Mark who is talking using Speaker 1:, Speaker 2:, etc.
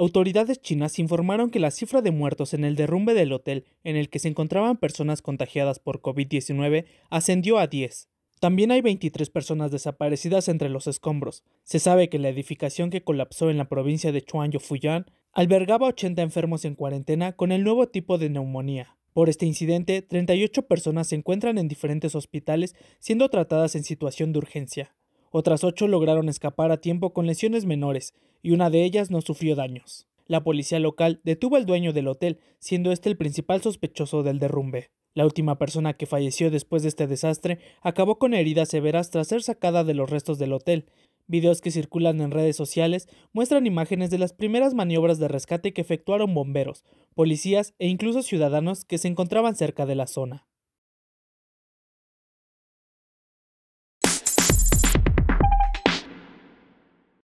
Speaker 1: Autoridades chinas informaron que la cifra de muertos en el derrumbe del hotel en el que se encontraban personas contagiadas por COVID-19 ascendió a 10. También hay 23 personas desaparecidas entre los escombros. Se sabe que la edificación que colapsó en la provincia de Chuanyo-Fujian albergaba 80 enfermos en cuarentena con el nuevo tipo de neumonía. Por este incidente, 38 personas se encuentran en diferentes hospitales siendo tratadas en situación de urgencia. Otras ocho lograron escapar a tiempo con lesiones menores, y una de ellas no sufrió daños. La policía local detuvo al dueño del hotel, siendo este el principal sospechoso del derrumbe. La última persona que falleció después de este desastre acabó con heridas severas tras ser sacada de los restos del hotel. Videos que circulan en redes sociales muestran imágenes de las primeras maniobras de rescate que efectuaron bomberos, policías e incluso ciudadanos que se encontraban cerca de la zona.